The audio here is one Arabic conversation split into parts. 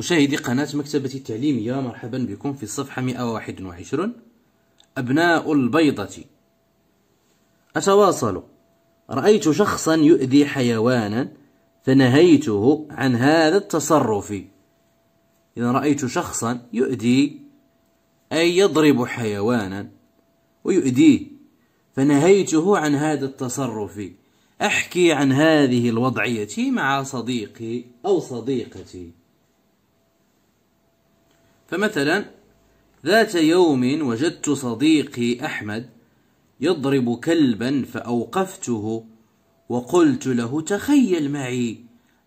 مشاهدي قناة مكتبة التعليمية مرحبا بكم في الصفحة 121 أبناء البيضة أتواصل رأيت شخصا يؤذي حيوانا فنهيته عن هذا التصرف إذا رأيت شخصا يؤذي أي يضرب حيوانا ويؤذيه فنهيته عن هذا التصرف أحكي عن هذه الوضعية مع صديقي أو صديقتي فمثلا ذات يوم وجدت صديقي أحمد يضرب كلبا فأوقفته وقلت له تخيل معي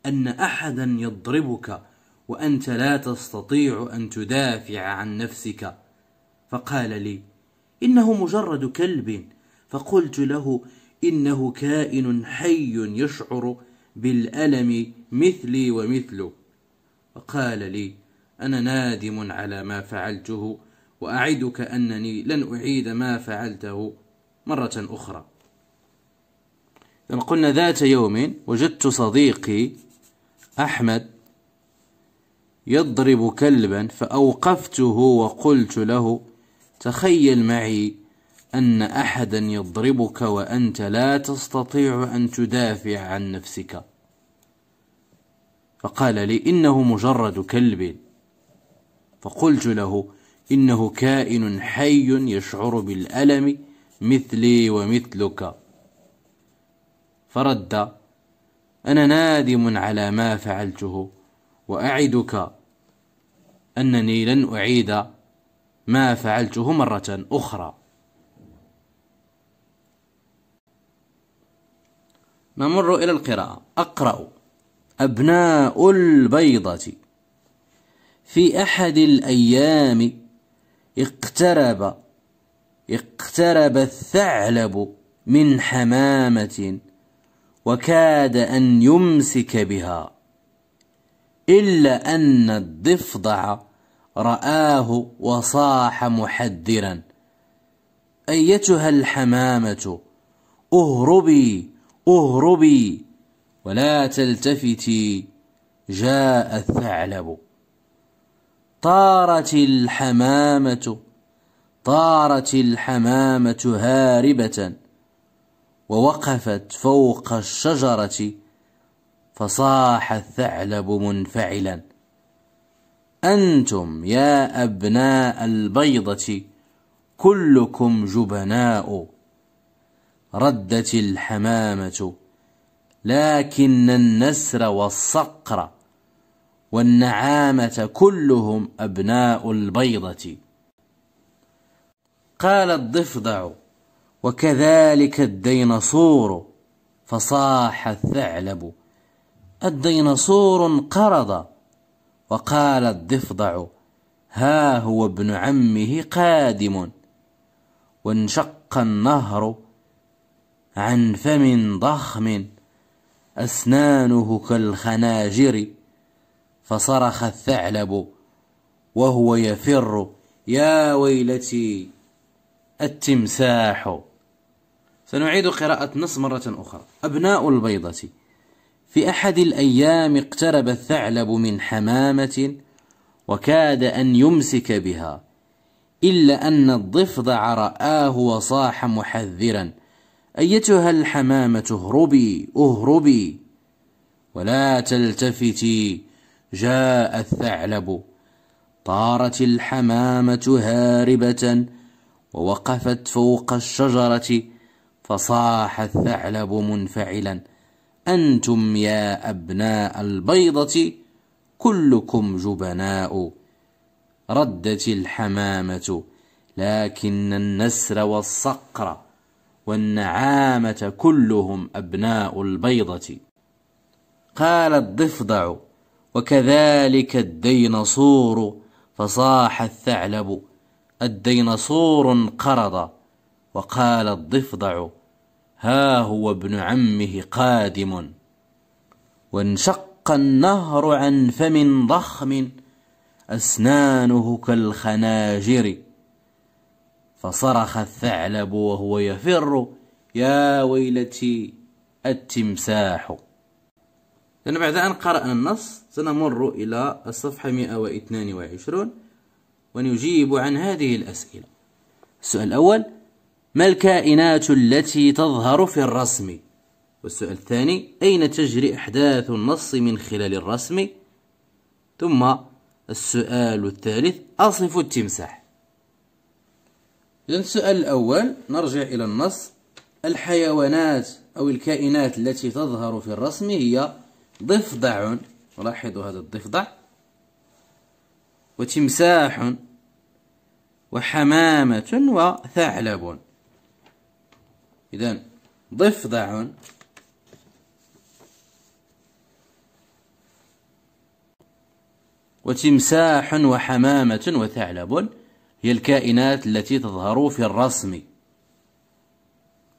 أن أحدا يضربك وأنت لا تستطيع أن تدافع عن نفسك فقال لي إنه مجرد كلب فقلت له إنه كائن حي يشعر بالألم مثلي ومثله فقال لي أنا نادم على ما فعلته وأعدك أنني لن أعيد ما فعلته مرة أخرى قلنا ذات يوم وجدت صديقي أحمد يضرب كلبا فأوقفته وقلت له تخيل معي أن أحدا يضربك وأنت لا تستطيع أن تدافع عن نفسك فقال لي إنه مجرد كلب فقلت له إنه كائن حي يشعر بالألم مثلي ومثلك فرد أنا نادم على ما فعلته وأعدك أنني لن أعيد ما فعلته مرة أخرى نمر إلى القراءة أقرأ أبناء البيضة في أحد الأيام اقترب اقترب الثعلب من حمامة وكاد أن يمسك بها إلا أن الضفدع رآه وصاح محذرا أيتها الحمامة اهربي اهربي ولا تلتفتي جاء الثعلب طارت الحمامة طارت الحمامة هاربة ووقفت فوق الشجرة فصاح الثعلب منفعلا أنتم يا أبناء البيضة كلكم جبناء ردت الحمامة لكن النسر والصقر والنعامة كلهم أبناء البيضة قال الضفدع وكذلك الديناصور فصاح الثعلب الديناصور انقرض وقال الضفدع ها هو ابن عمه قادم وانشق النهر عن فم ضخم أسنانه كالخناجر فصرخ الثعلب وهو يفر يا ويلتي التمساح سنعيد قراءة نص مرة أخرى أبناء البيضة في أحد الأيام اقترب الثعلب من حمامة وكاد أن يمسك بها إلا أن الضفدع رآه وصاح محذرا أيتها الحمامة اهربي اهربي ولا تلتفتي جاء الثعلب طارت الحمامة هاربة ووقفت فوق الشجرة فصاح الثعلب منفعلا أنتم يا أبناء البيضة كلكم جبناء ردت الحمامة لكن النسر والصقر والنعامة كلهم أبناء البيضة قال الضفدع وكذلك الدينصور فصاح الثعلب الدينصور انقرض وقال الضفدع ها هو ابن عمه قادم وانشق النهر عن فم ضخم اسنانه كالخناجر فصرخ الثعلب وهو يفر يا ويلتي التمساح لأن بعد أن قرأنا النص سنمر إلى الصفحة 122 ونجيب عن هذه الأسئلة السؤال الأول ما الكائنات التي تظهر في الرسم؟ والسؤال الثاني أين تجري أحداث النص من خلال الرسم؟ ثم السؤال الثالث أصف التمساح إذن السؤال الأول نرجع إلى النص الحيوانات أو الكائنات التي تظهر في الرسم هي ضفدع لاحظوا هذا الضفدع وتمساح وحمامة وثعلب إذن ضفدع وتمساح وحمامة وثعلب هي الكائنات التي تظهر في الرسم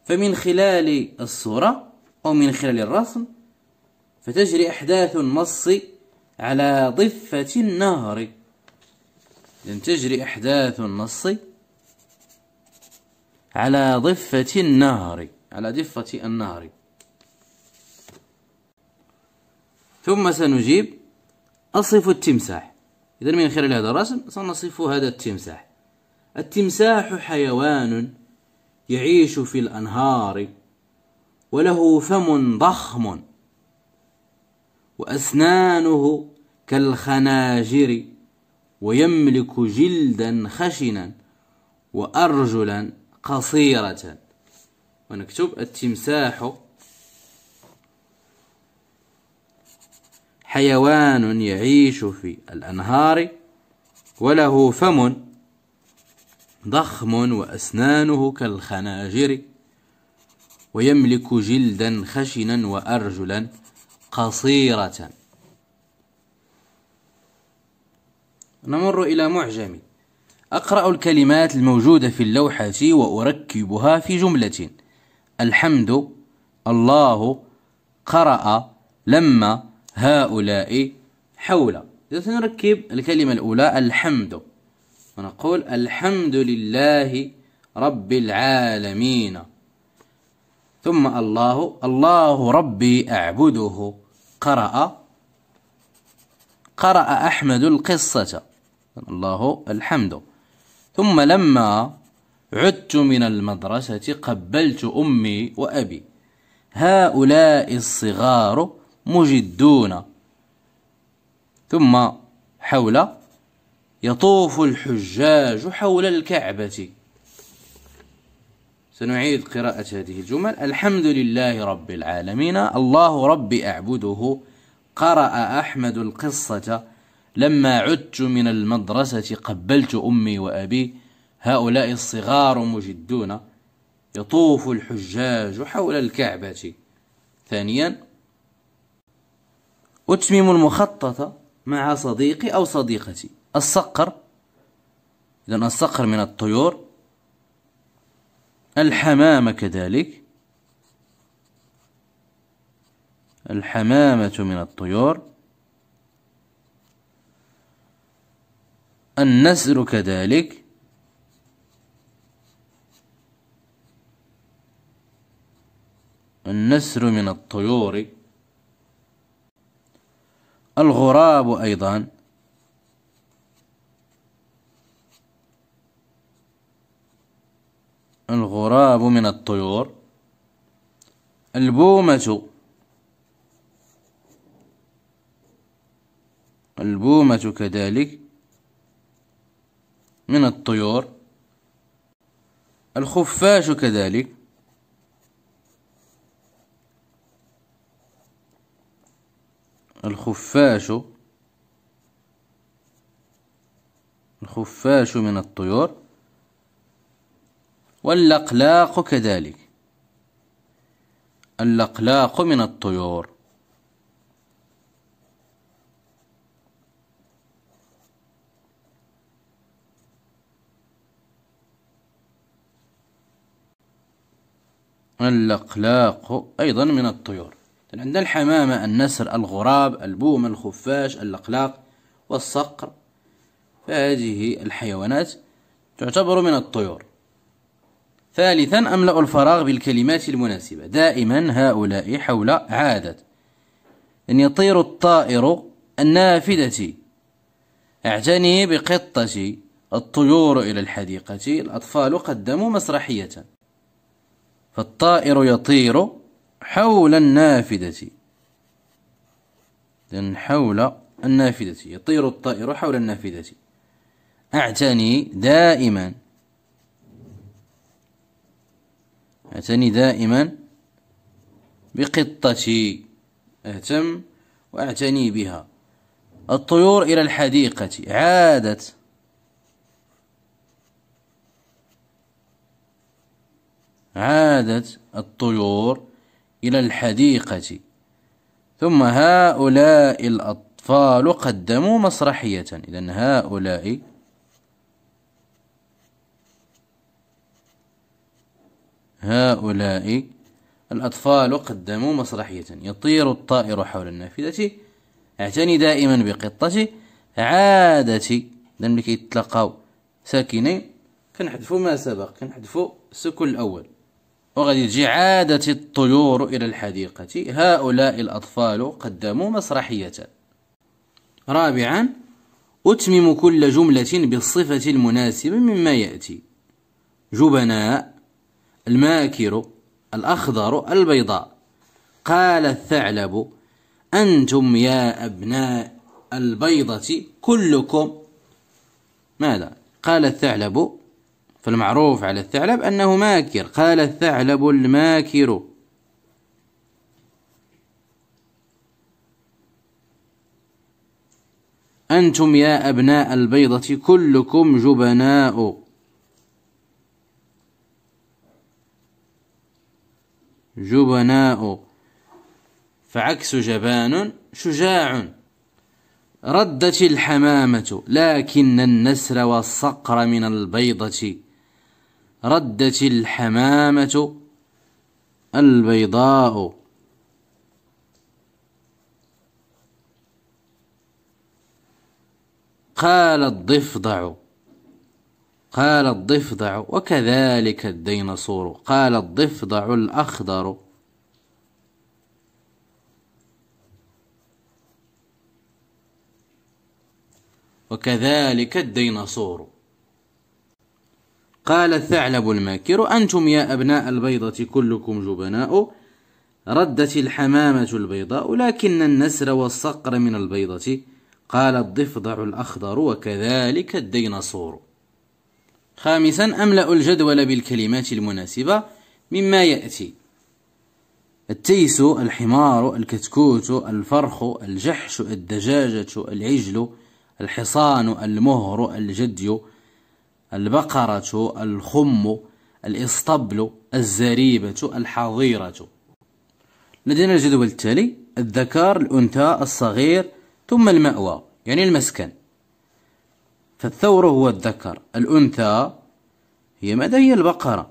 فمن خلال الصورة أو من خلال الرسم فتجري أحداث النص على ضفة النهر لن تجري أحداث النص على ضفة النهر على ضفة النهر ثم سنجيب أصف التمساح إذا من خلال هذا الرسم سنصف هذا التمساح التمساح حيوان يعيش في الأنهار وله فم ضخم وأسنانه كالخناجر ويملك جلدا خشنا وأرجلا قصيرة ونكتب التمساح حيوان يعيش في الأنهار وله فم ضخم وأسنانه كالخناجر ويملك جلدا خشنا وأرجلا قصيرة نمر إلى معجم أقرأ الكلمات الموجودة في اللوحة وأركبها في جملة الحمد الله قرأ لما هؤلاء حول إذا سنركب الكلمة الأولى الحمد ونقول الحمد لله رب العالمين ثم الله الله ربي أعبده قرأ قرأ أحمد القصة الله الحمد ثم لما عدت من المدرسة قبلت أمي وأبي هؤلاء الصغار مجدون ثم حول يطوف الحجاج حول الكعبة سنعيد قراءة هذه الجمل الحمد لله رب العالمين الله ربي أعبده قرأ أحمد القصة لما عدت من المدرسة قبلت أمي وأبي هؤلاء الصغار مجدون يطوف الحجاج حول الكعبة ثانيا أتمم المخطط مع صديقي أو صديقتي الصقر إذن الصقر من الطيور الحمامة كذلك الحمامة من الطيور النسر كذلك النسر من الطيور الغراب أيضا الغراب من الطيور البومة البومة كذلك من الطيور الخفاش كذلك الخفاش الخفاش من الطيور واللقلاق كذلك اللقلاق من الطيور اللقلاق أيضا من الطيور عندنا الحمامة النسر الغراب البوم الخفاش اللقلاق والصقر فهذه الحيوانات تعتبر من الطيور ثالثا أملأ الفراغ بالكلمات المناسبة دائما هؤلاء حول عادة أن يطير الطائر النافذة اعتني بقطة الطيور إلى الحديقة الأطفال قدموا مسرحية فالطائر يطير حول النافذة حول النافذة يطير الطائر حول النافذة اعتني دائما اعتني دائما بقطتي اهتم واعتني بها الطيور إلى الحديقة عادت عادت الطيور إلى الحديقة ثم هؤلاء الأطفال قدموا مسرحية إذا هؤلاء هؤلاء الأطفال قدموا مسرحية يطير الطائر حول النافذة اعتني دائما بقطتي عادتي لأن ملي كيتلقاو ساكنين كنحذفوا ما سبق كنحذفوا السكن الأول وغادي تجي عادة الطيور إلى الحديقة هؤلاء الأطفال قدموا مسرحية رابعا أتمم كل جملة بالصفة المناسبة مما يأتي جبناء الماكر الأخضر البيضاء قال الثعلب أنتم يا أبناء البيضة كلكم ماذا قال الثعلب فالمعروف على الثعلب أنه ماكر قال الثعلب الماكر أنتم يا أبناء البيضة كلكم جبناء جبناء فعكس جبان شجاع ردت الحمامة لكن النسر والصقر من البيضة ردت الحمامة البيضاء قال الضفدع قال الضفدع وكذلك الديناصور قال الضفدع الأخضر وكذلك الديناصور قال الثعلب الماكر أنتم يا أبناء البيضة كلكم جبناء ردت الحمامة البيضاء لكن النسر والصقر من البيضة قال الضفدع الأخضر وكذلك الديناصور خامسا أملأ الجدول بالكلمات المناسبة مما يأتي التيس الحمار الكتكوت الفرخ الجحش الدجاجة العجل الحصان المهر الجدي البقرة الخم الإسطبل الزريبة الحظيرة لدينا الجدول التالي الذكر الأنثى الصغير ثم المأوى يعني المسكن فالثور هو الذكر الأنثى هي ماذا هي البقرة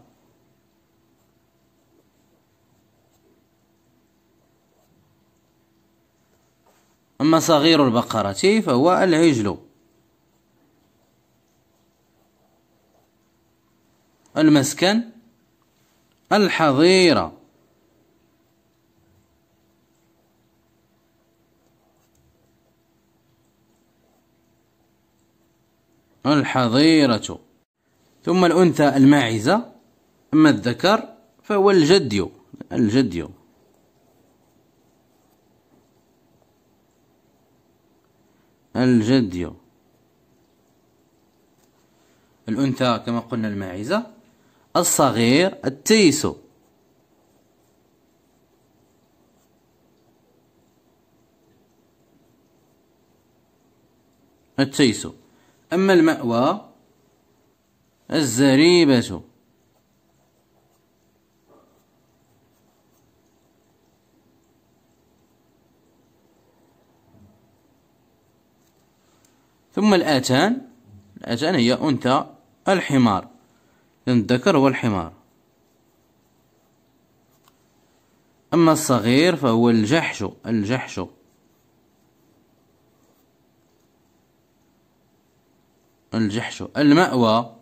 أما صغير البقرة فهو العجل المسكن الحظيره الحظيرة ثم الأنثى الماعزة أما الذكر فهو الجدي الجدي الجدي الأنثى كما قلنا الماعزة الصغير التيس التيس أما المأوى الزريبة ثم الآتان الآتان هي أنثى الحمار الذكر هو الحمار أما الصغير فهو الجحش الجحش الجحش المأوى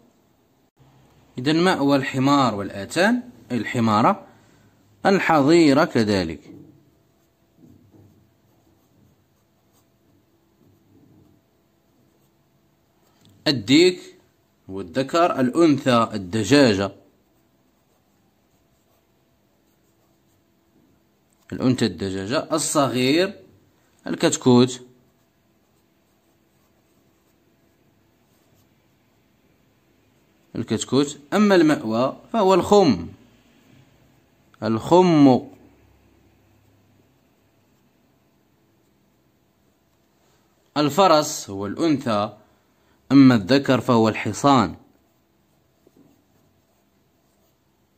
إذا مأوى الحمار والآتان الحمارة الحظيرة كذلك الديك والذكر الأنثى الدجاجة الأنثى الدجاجة الصغير الكتكوت الكتكوت أما المأوى فهو الخم الخم الفرس هو الأنثى أما الذكر فهو الحصان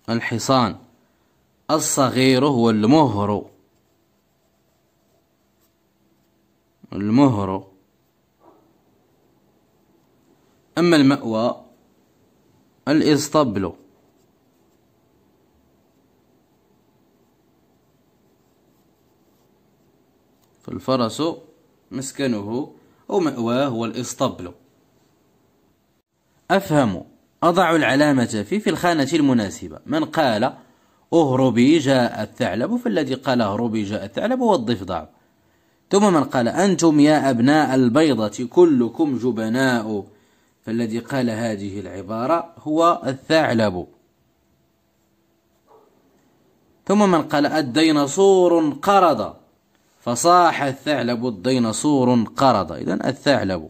الحصان الصغير هو المهر المهر أما المأوى الإسطبل فالفرس مسكنه أو مأواه هو الإسطبل أفهم أضع العلامة في في الخانة المناسبة من قال اهربي جاء الثعلب فالذي قال اهربي جاء الثعلب هو الضفدع ثم من قال أنتم يا أبناء البيضة كلكم جبناء فالذي قال هذه العبارة هو الثعلب ثم من قال الديناصور انقرض فصاح الثعلب الديناصور انقرض إذن الثعلب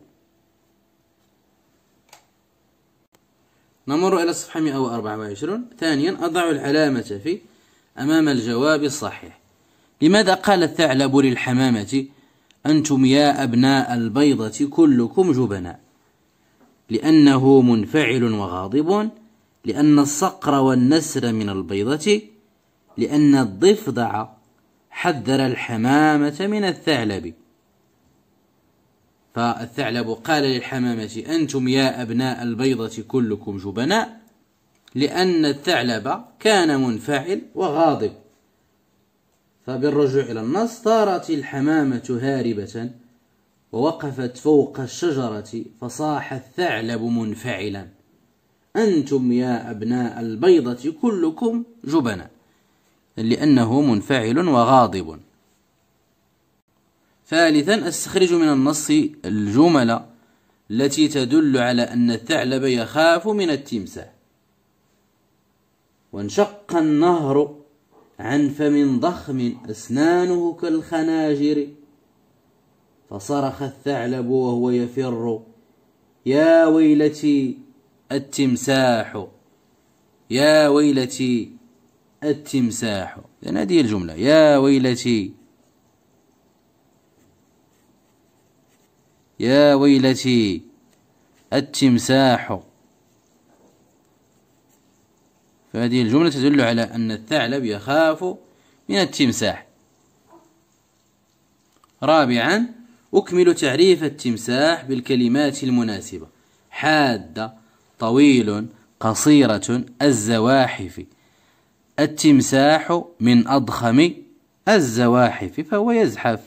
نمر إلى الصفحة 124 ثانيا أضع العلامة في أمام الجواب الصحيح لماذا قال الثعلب للحمامة أنتم يا أبناء البيضة كلكم جبناء لأنه منفعل وغاضب لأن الصقر والنسر من البيضة لأن الضفدع حذر الحمامة من الثعلب فالثعلب قال للحمامة أنتم يا أبناء البيضة كلكم جبناء لأن الثعلب كان منفعل وغاضب فبالرجوع إلى النص طارت الحمامة هاربة ووقفت فوق الشجرة فصاح الثعلب منفعلا أنتم يا أبناء البيضة كلكم جبنا لأنه منفعل وغاضب ثالثا استخرج من النص الجمل التي تدل على أن الثعلب يخاف من التمساح وانشق النهر عن فم ضخم أسنانه كالخناجر فصرخ الثعلب وهو يفر يا ويلتي التمساح يا ويلتي التمساح لأن يعني هذه الجملة يا ويلتي يا ويلتي التمساح فهذه الجملة تدل على أن الثعلب يخاف من التمساح رابعا أكمل تعريف التمساح بالكلمات المناسبة حادة طويل قصيرة الزواحف التمساح من أضخم الزواحف فهو يزحف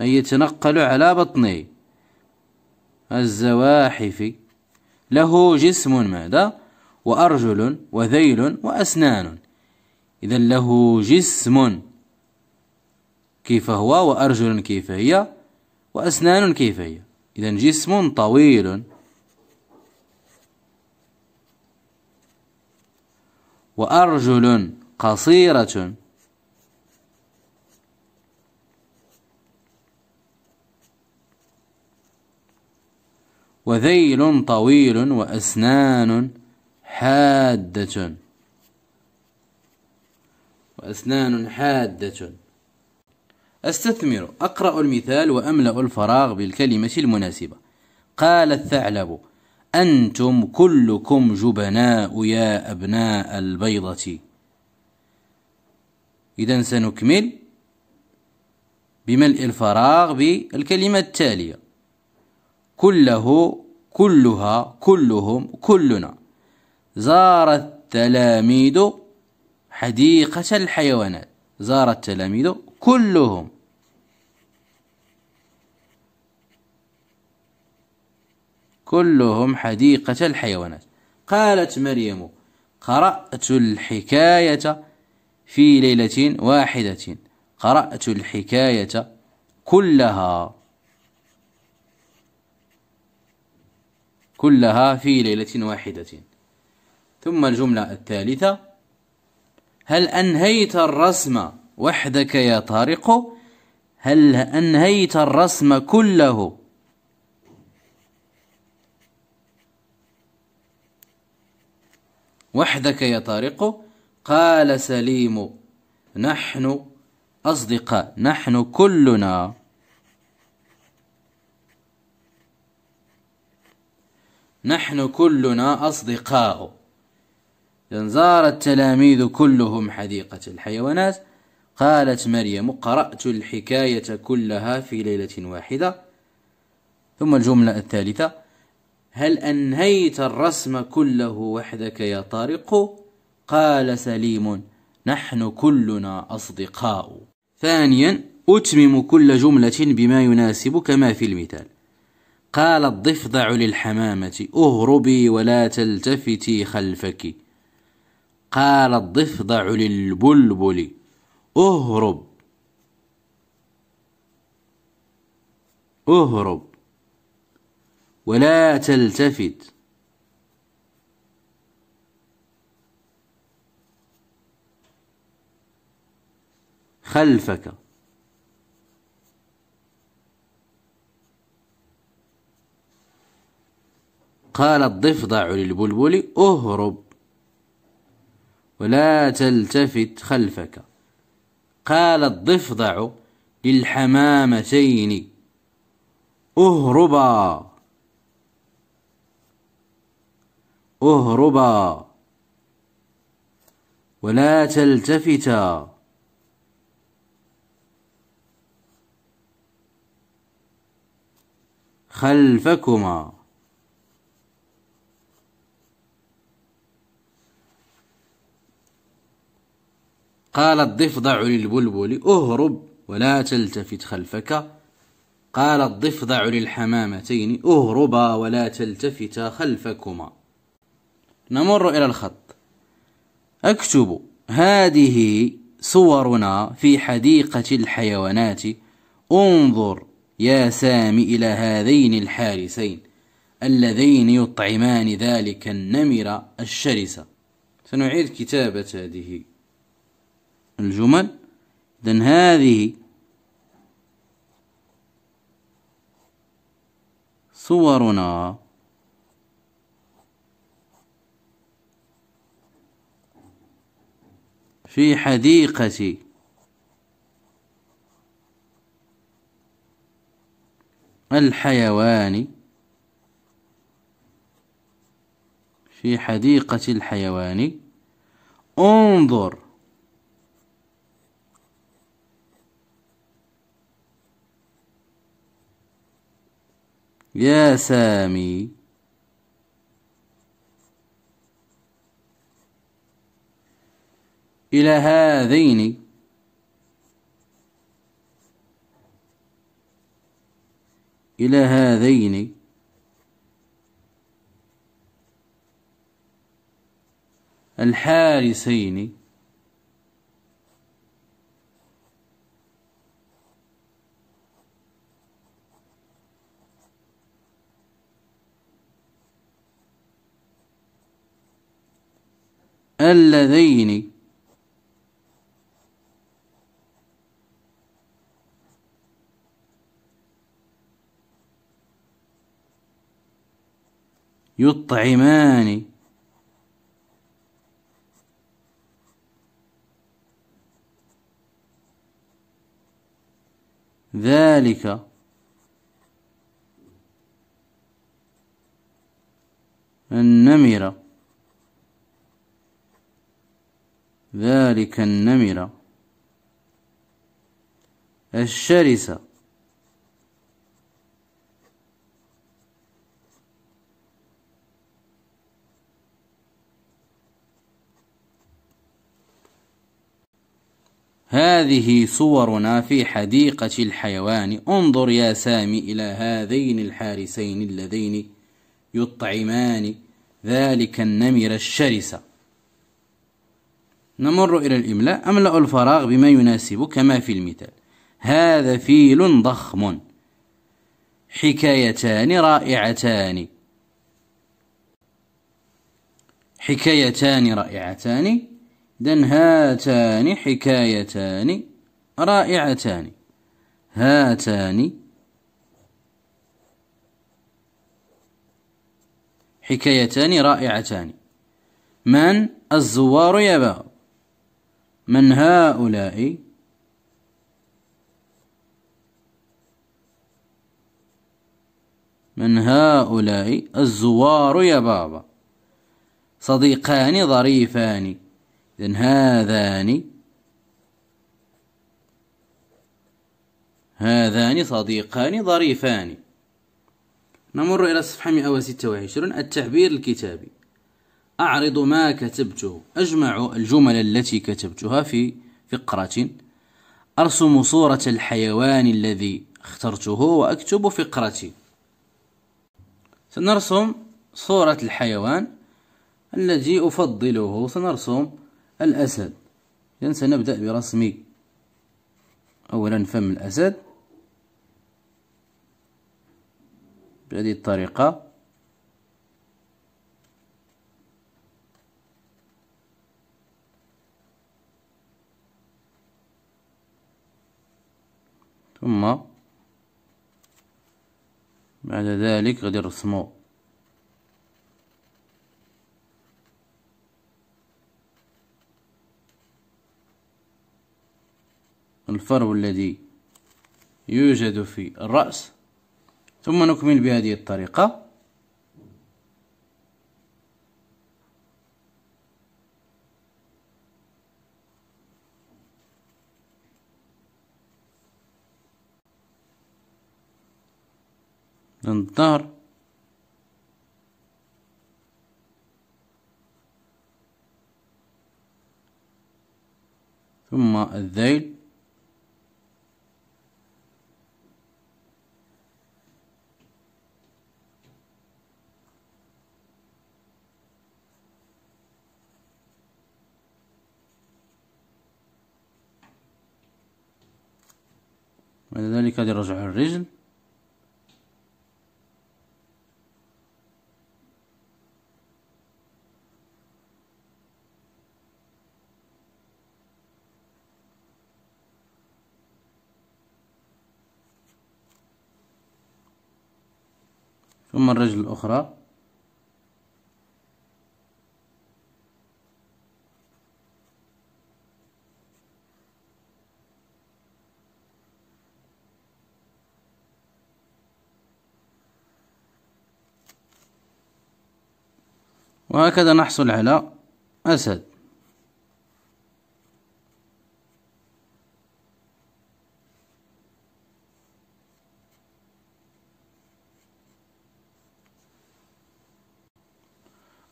أي يتنقل على بطنه الزواحف له جسم ماذا وأرجل وذيل وأسنان إذا له جسم كيف هو وأرجل كيف هي وأسنان كيف هي إذا جسم طويل وأرجل قصيرة وذيل طويل وأسنان حادة أسنان حادة أستثمر أقرأ المثال وأملأ الفراغ بالكلمة المناسبة قال الثعلب أنتم كلكم جبناء يا أبناء البيضة إذا سنكمل بملء الفراغ بالكلمة التالية كله كلها كلهم كلنا زار التلاميذ حديقة الحيوانات زار التلاميذ كلهم كلهم حديقة الحيوانات قالت مريم قرأت الحكاية في ليلة واحدة قرأت الحكاية كلها كلها في ليلة واحدة ثم الجملة الثالثة هل أنهيت الرسم وحدك يا طارق هل أنهيت الرسم كله وحدك يا طارق قال سليم نحن أصدقاء نحن كلنا نحن كلنا أصدقاء إذا زار التلاميذ كلهم حديقة الحيوانات قالت مريم قرأت الحكاية كلها في ليلة واحدة ثم الجملة الثالثة هل أنهيت الرسم كله وحدك يا طارق؟ قال سليم نحن كلنا أصدقاء ثانيا أتمم كل جملة بما يناسب كما في المثال قال الضفدع للحمامة اهربي ولا تلتفتي خلفك قال الضفدع للبلبل اهرب اهرب ولا تلتفت خلفك قال الضفدع للبلبل اهرب ولا تلتفت خلفك قال الضفدع للحمامتين اهربا اهربا ولا تلتفتا خلفكما قال الضفدع للبلبل اهرب ولا تلتفت خلفك قال الضفدع للحمامتين اهربا ولا تلتفتا خلفكما نمر إلى الخط أكتب هذه صورنا في حديقة الحيوانات انظر يا سامي إلى هذين الحارسين اللذين يطعمان ذلك النمر الشرس سنعيد كتابة هذه الجمل إذن هذه صورنا في حديقة الحيوان في حديقة الحيوان انظر يا سامي إلى هذين إلى هذين الحارسين اللذين يطعمان ذلك النمره ذلك النمر الشرس هذه صورنا في حديقة الحيوان انظر يا سامي إلى هذين الحارسين اللذين يطعمان ذلك النمر الشرس نمر إلى الإملاء أملأ الفراغ بما يناسب كما في المثال هذا فيل ضخم حكايتان رائعتان حكايتان رائعتان إذن هاتان حكايتان رائعتان هاتان حكايتان رائعتان من الزوار يبغى من هؤلاء من هؤلاء الزوار يا بابا صديقان ظريفان إذن هذان هذان صديقان ظريفان نمر إلى الصفحة 126 التعبير الكتابي أعرض ما كتبته أجمع الجمل التي كتبتها في فقرة أرسم صورة الحيوان الذي اخترته وأكتب فقرتي سنرسم صورة الحيوان الذي أفضله سنرسم الأسد إذن سنبدأ برسم أولا فم الأسد بهذه الطريقة ثم بعد ذلك غادي نرسمو الفرو الذي يوجد في الرأس ثم نكمل بهذه الطريقة الظهر ثم الذيل بعد ذلك لرجع الرجل ثم الرجل الأخرى وهكذا نحصل على أسد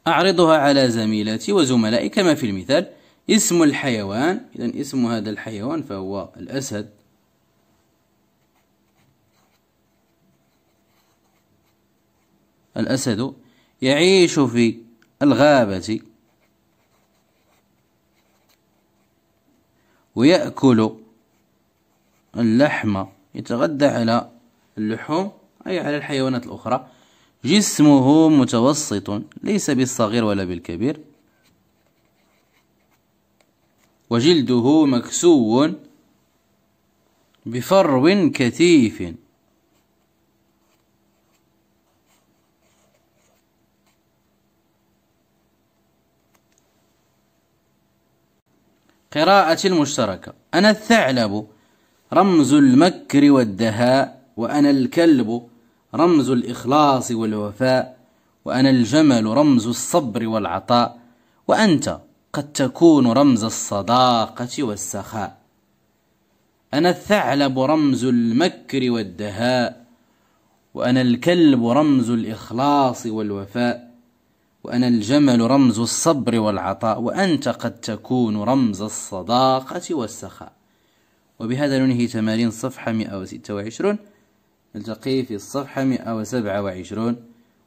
أعرضها على زميلاتي وزملائي كما في المثال اسم الحيوان إذا اسم هذا الحيوان فهو الأسد الأسد يعيش في الغابة ويأكل اللحم يتغذى على اللحوم أي على الحيوانات الأخرى جسمه متوسط ليس بالصغير ولا بالكبير وجلده مكسو بفرو كثيف قراءة المشتركة أنا الثعلب رمز المكر والدهاء وأنا الكلب رمز الإخلاص والوفاء وأنا الجمل رمز الصبر والعطاء وأنت قد تكون رمز الصداقة والسخاء أنا الثعلب رمز المكر والدهاء وأنا الكلب رمز الإخلاص والوفاء وأنا الجمل رمز الصبر والعطاء وأنت قد تكون رمز الصداقة والسخاء وبهذا ننهي تمارين صفحة 126 نلتقي في الصفحة 127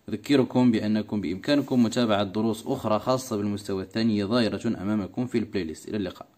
أذكركم بأنكم بإمكانكم متابعة دروس أخرى خاصة بالمستوى الثاني ظاهرة أمامكم في البلاي ليست إلى اللقاء